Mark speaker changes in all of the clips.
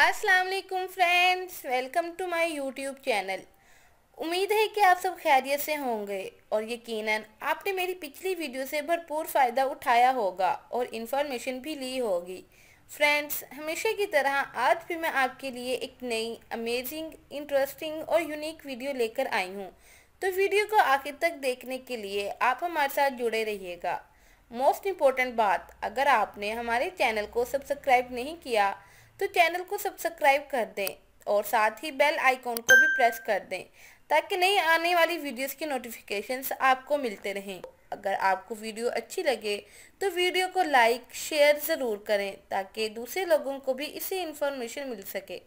Speaker 1: असलकुम friends welcome to my YouTube channel उम्मीद है कि आप सब खैरियत से होंगे और यकीनन आपने मेरी पिछली वीडियो से भरपूर फ़ायदा उठाया होगा और इन्फॉर्मेशन भी ली होगी फ्रेंड्स हमेशा की तरह आज भी मैं आपके लिए एक नई अमेजिंग इंटरेस्टिंग और यूनिक वीडियो लेकर आई हूँ तो वीडियो को आखिर तक देखने के लिए आप हमारे साथ जुड़े रहिएगा मोस्ट इम्पॉर्टेंट बात अगर आपने हमारे चैनल को सब्सक्राइब नहीं किया तो चैनल को सब्सक्राइब कर दें और साथ ही बेल आइकॉन को भी प्रेस कर दें ताकि नई आने वाली वीडियोस की नोटिफिकेशंस आपको मिलते रहें अगर आपको वीडियो अच्छी लगे तो वीडियो को लाइक शेयर ज़रूर करें ताकि दूसरे लोगों को भी इसी इन्फॉर्मेशन मिल सके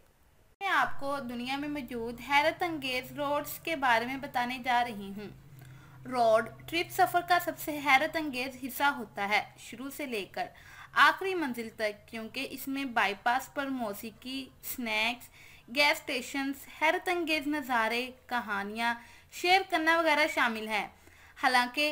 Speaker 1: मैं आपको दुनिया में मौजूद हैरत अंगेज रोड्स के बारे में बताने जा रही हूँ रोड ट्रिप सफ़र का सबसे हैरत अंगेज हिस्सा होता है शुरू से लेकर आखिरी मंजिल तक क्योंकि इसमें बाईपास पर मौसीकी स्नैक्स गैस स्टेशन हैरत अंगेज़ नज़ारे कहानियाँ शेयर करना वगैरह शामिल है हालांकि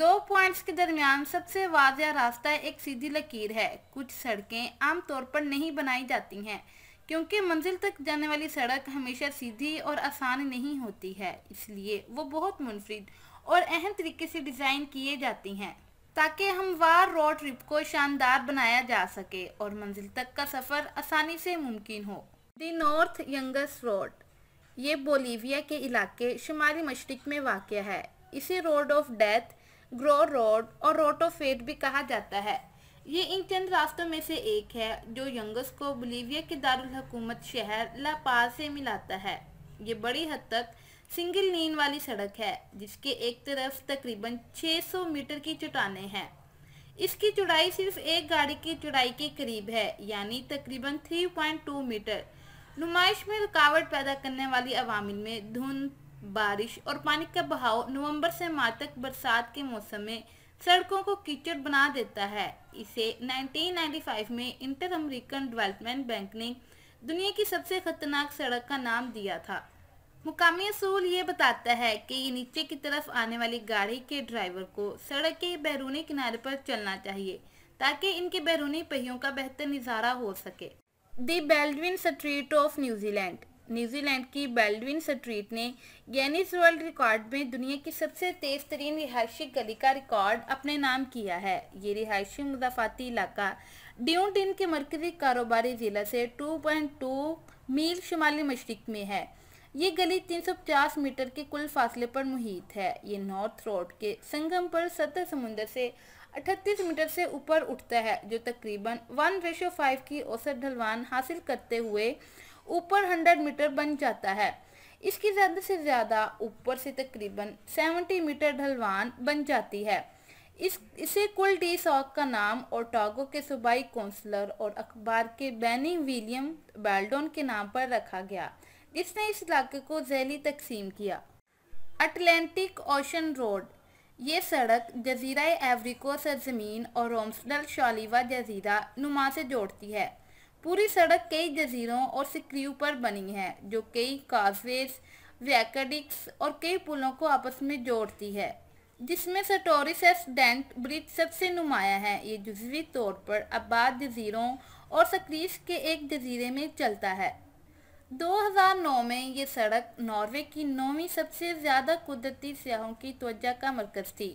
Speaker 1: दो पॉइंट्स के दरमियान सबसे वाज रास्ता एक सीधी लकीर है कुछ सड़कें आमतौर पर नहीं बनाई जाती हैं क्योंकि मंजिल तक जाने वाली सड़क हमेशा सीधी और आसान नहीं होती है इसलिए वो बहुत मुनफरद और अहम तरीके से डिज़ाइन किए जाती हैं ताकि हमवार रोड ट्रिप को शानदार बनाया जा सके और मंजिल तक का सफ़र आसानी से मुमकिन हो दी नॉर्थ यंगस्ट रोड ये बोलीविया के इलाके शुमाली मशरक में वाक़ है इसे रोड ऑफ डेथ ग्रो रोड और रोड ऑफ फेट भी कहा जाता है ये इन चंद रास्तों में से एक है जो यंगस को बोलीविया के दारकूमत शहर लापा से मिलाता है ये बड़ी हद तक सिंगल लेन वाली सड़क है जिसके एक तरफ तकरीबन 600 मीटर की चट्टाने हैं इसकी चौड़ाई सिर्फ एक गाड़ी की चौड़ाई के करीब है यानी तकरीबन 3.2 मीटर नुमाइश में रुकावट पैदा करने वाली अवामिल में धुंध बारिश और पानी का बहाव नवंबर से मार्च तक बरसात के मौसम में सड़कों को कीचड़ बना देता है इसे 1995 में इंटर अमेरिकन डेवलपमेंट बैंक ने दुनिया की सबसे खतरनाक सड़क का नाम दिया था मुकामी असूल ये बताता है कि नीचे की तरफ आने वाली गाड़ी के ड्राइवर को सड़क के बैरूनी किनारे पर चलना चाहिए ताकि इनके बैरूनी पहियों का बेहतर नज़ारा हो सके the Baldwin Street of New Zealand New Zealand की बेल्डविन स्ट्रीट ने गैनिस वर्ल्ड रिकॉर्ड में दुनिया की सबसे तेज तरीन रिहायशी गली का रिकॉर्ड अपने नाम किया है ये रिहायशी मुदाफाती इलाका ड्यूटिन के मरकजी कारोबारी ज़िला से 2.2 मील शुमाली मशरक में है ये गली 350 मीटर के कुल फासले पर मुहित है ये नॉर्थ रोड के संगम पर सतह समुद्र से 38 मीटर से ऊपर उठता है जो तकरीबन वन रेशो फाइव की औसत ढलवान हासिल करते हुए ऊपर 100 मीटर बन जाता है इसकी ज़्यादा से ज़्यादा ऊपर से तकरीबन 70 मीटर ढलवान बन जाती है इस इसे कुल डी सॉक का नाम और टागो के सूबाई कौंसलर और अखबार के बैनी विलियम बेल्डोन के नाम पर रखा गया जिसने इस इलाके को जैली तकसीम किया अटलांटिक ओशन रोड ये सड़क जजीरा एवरिको सरजमीन और रोमसडल शालीवा जजीरा नुमा से जोड़ती है पूरी सड़क कई जजीरों और सिक्रियों पर बनी है जो कई काजवेज वैकडिक्स और कई पुलों को आपस में जोड़ती है जिसमें सटोरिस डेंट ब्रिज सबसे नुमाया है ये जजवी तौर पर आबाद जजीरों और सक्रीस के एक जजीरे में चलता है 2009 में ये सड़क नॉर्वे की नौवीं सबसे ज़्यादा कुदरती सयाहों की त्वचा का मरकज थी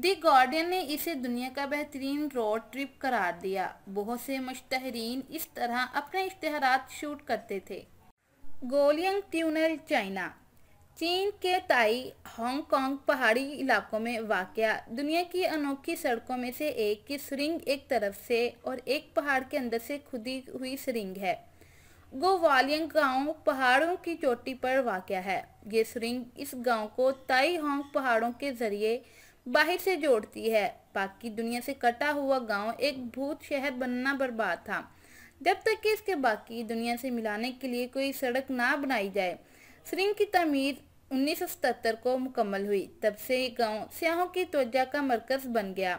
Speaker 1: दी गार्डियन ने इसे दुनिया का बेहतरीन रोड ट्रिप करार दिया बहुत से मुश्तहरीन इस तरह अपने इश्तहार शूट करते थे गोलियंग ट्यूनल चाइना चीन के ताई हांगकांग पहाड़ी इलाकों में वाक़ दुनिया की अनोखी सड़कों में से एक की सुरिंग एक तरफ से और एक पहाड़ के अंदर से खुदी हुई सुरिंग है गोवालियन गांव पहाड़ों की चोटी पर वाक़ है ये सुरंग इस गांव को ताई होंग पहाड़ों के जरिए बाहर से जोड़ती है बाकी दुनिया से कटा हुआ गांव एक भूत शहर बनना बर्बाद था जब तक कि इसके बाकी दुनिया से मिलाने के लिए कोई सड़क ना बनाई जाए सुरंग की तमीर 1977 को मुकम्मल हुई तब से गांव स्याहों की तोजा का मरकज बन गया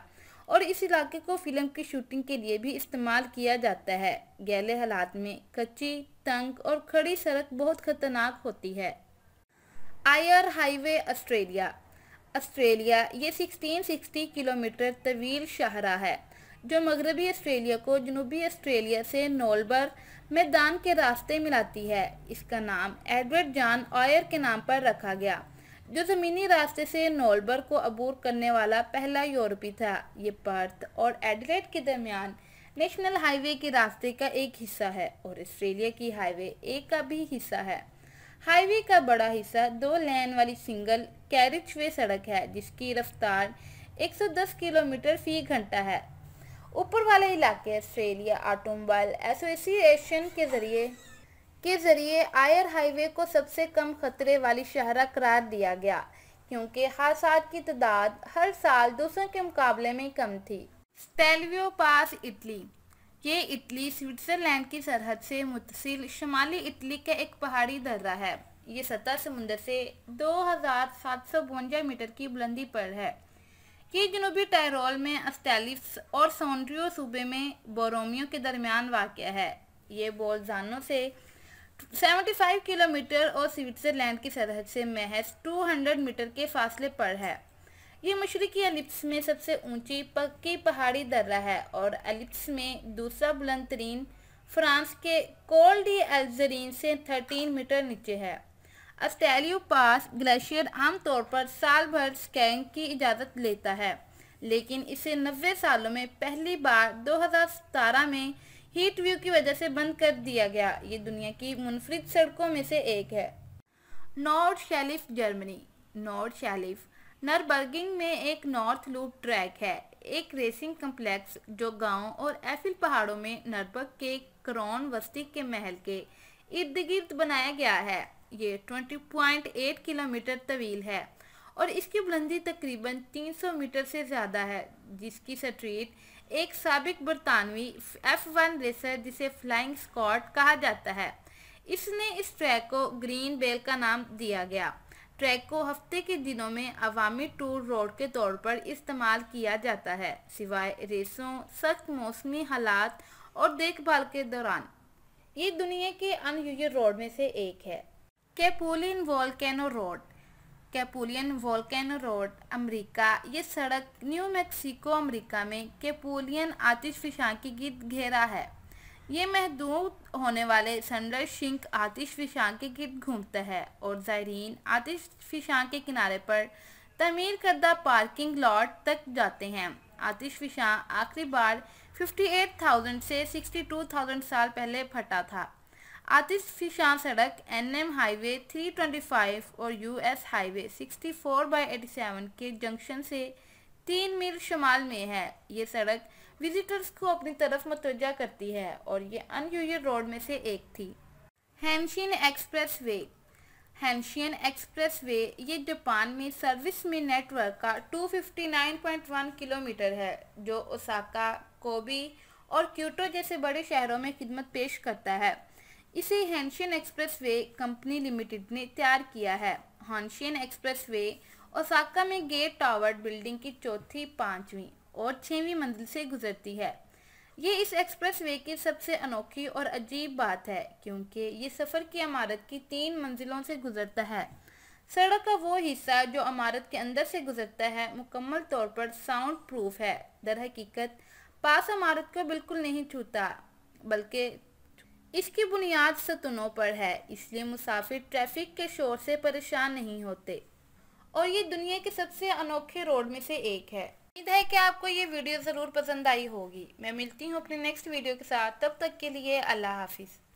Speaker 1: और इस इलाके को फिल्म की शूटिंग के लिए भी इस्तेमाल किया जाता है गैले हालात में कच्ची तंग और खड़ी सड़क बहुत खतरनाक होती है आयर हाईवे ऑस्ट्रेलिया ऑस्ट्रेलिया ये 1660 किलोमीटर तवील शाहरा है जो मगरबी ऑस्ट्रेलिया को जनूबी ऑस्ट्रेलिया से नोलबर मैदान के रास्ते मिलाती है इसका नाम एडवर्ड जॉन ऑयर के नाम पर रखा गया जो ज़मीनी रास्ते से नोलबर को अबूर करने वाला पहला यूरोपी था ये पर्थ और एडलेट के दरमियान नेशनल हाईवे के रास्ते का एक हिस्सा है और ऑस्ट्रेलिया की हाईवे एक का भी हिस्सा है हाईवे का बड़ा हिस्सा दो लेन वाली सिंगल कैरिज वे सड़क है जिसकी रफ्तार 110 किलोमीटर फी घंटा है ऊपर वाले इलाके ऑस्ट्रेलिया ऑटोमोबाइल एसोसिएशन के जरिए के जरिए आयर हाईवे को सबसे कम खतरे वाली शहरा करार दिया गया क्योंकि हादसात की तादाद हर साल दूसरों के मुकाबले में कम थी स्टेलवियो पास इटली ये इटली स्विट्ज़रलैंड की सरहद से मुतसिल शुमाली इटली का एक पहाड़ी दर्रा है ये सतह समुद्र से दो मीटर की बुलंदी पर है ये जनूबी टैरोल में अस्टेलिस और सोनरियो सूबे में बोरोमियो के दरमियान वाक़ है ये बोलजानों से 75 किलोमीटर और स्विट्जरलैंड की सरहद से महज 200 मीटर के फासले पर है ये मशरकी अलिप्स में सबसे ऊंची पक्की पहाड़ी दर्रा है और अलिप्स में दूसरा बुलंद तरीन फ्रांस के कोल डी एल्जरीन से 13 मीटर नीचे है अस्टेलियो पास ग्लेशियर आमतौर पर साल भर स्कैंग की इजाज़त लेता है लेकिन इसे 90 सालों में पहली बार 2017 में हीट व्यू की वजह से बंद कर दिया गया ये दुनिया की मुनफरद सड़कों में से एक है Nordschleife Germany Nordschleife Nurburgring में एक नॉर्थ लूप ट्रैक है एक रेसिंग कम्प्लेक्स जो गांव और एफिल पहाड़ों में नरबर्ग के करौन वस्ती के महल के इर्द गिर्द बनाया गया है ये 20.8 किलोमीटर तवील है और इसकी बुलंदी तकरीबन 300 मीटर से ज़्यादा है जिसकी स्ट्रीट एक सबक बरतानवी एफ वन रेसर जिसे फ्लाइंग स्कॉट कहा जाता है इसने इस ट्रैक को ग्रीन बेल का नाम दिया गया ट्रैक को हफ्ते के दिनों में अवामी टूर रोड के तौर पर इस्तेमाल किया जाता है सिवाय रेसों सख्त मौसमी हालात और देखभाल के दौरान ये दुनिया के अनयूजर रोड में से एक है Capulin volcano road Capulin volcano road America ये सड़क न्यू मैक्सिको अमेरिका में कैपोलियन आतिशफिशा की गिर्द घेरा है ये महदूद होने वाले सनडर शिंक आतिशफिशा के गिर्द घूमता है और ज़ायरीन आतिशफिशा के किनारे पर तमीर करदा पार्किंग लॉट तक जाते हैं आतिशफिशा आखिरी बार 58,000 से 62,000 साल पहले फटा था आतिश शीशान सड़क एनएम हाईवे 325 और यूएस हाईवे 64 बाय 87 के जंक्शन से तीन मील शुमाल में है ये सड़क विजिटर्स को अपनी तरफ मतवजा करती है और ये अनयूजल रोड में से एक थी हैंशियन एक्सप्रेस वे हैंशियन एक्सप्रेस वे ये जापान में सर्विस में नेटवर्क का 259.1 किलोमीटर है जो ओसाका कोबी और क्यूटो जैसे बड़े शहरों में खिदमत पेश करता है इसे हैंशियन एक्सप्रेसवे कंपनी लिमिटेड ने तैयार किया है हॉन्शियन एक्सप्रेसवे ओसाका में गेट टावर बिल्डिंग की चौथी पांचवी और छवीं मंजिल से गुजरती है ये इस एक्सप्रेसवे की सबसे अनोखी और अजीब बात है क्योंकि ये सफ़र की इमारत की तीन मंजिलों से गुजरता है सड़क का वो हिस्सा जो इमारत के अंदर से गुजरता है मुकम्मल तौर पर साउंड प्रूफ है दर हकीकत पास इमारत को बिल्कुल नहीं छूता बल्कि इसकी बुनियाद सतनों पर है इसलिए मुसाफिर ट्रैफिक के शोर से परेशान नहीं होते और ये दुनिया के सबसे अनोखे रोड में से एक है उम्मीद है कि आपको ये वीडियो ज़रूर पसंद आई होगी मैं मिलती हूँ अपने नेक्स्ट वीडियो के साथ तब तक के लिए अल्लाह हाफिज़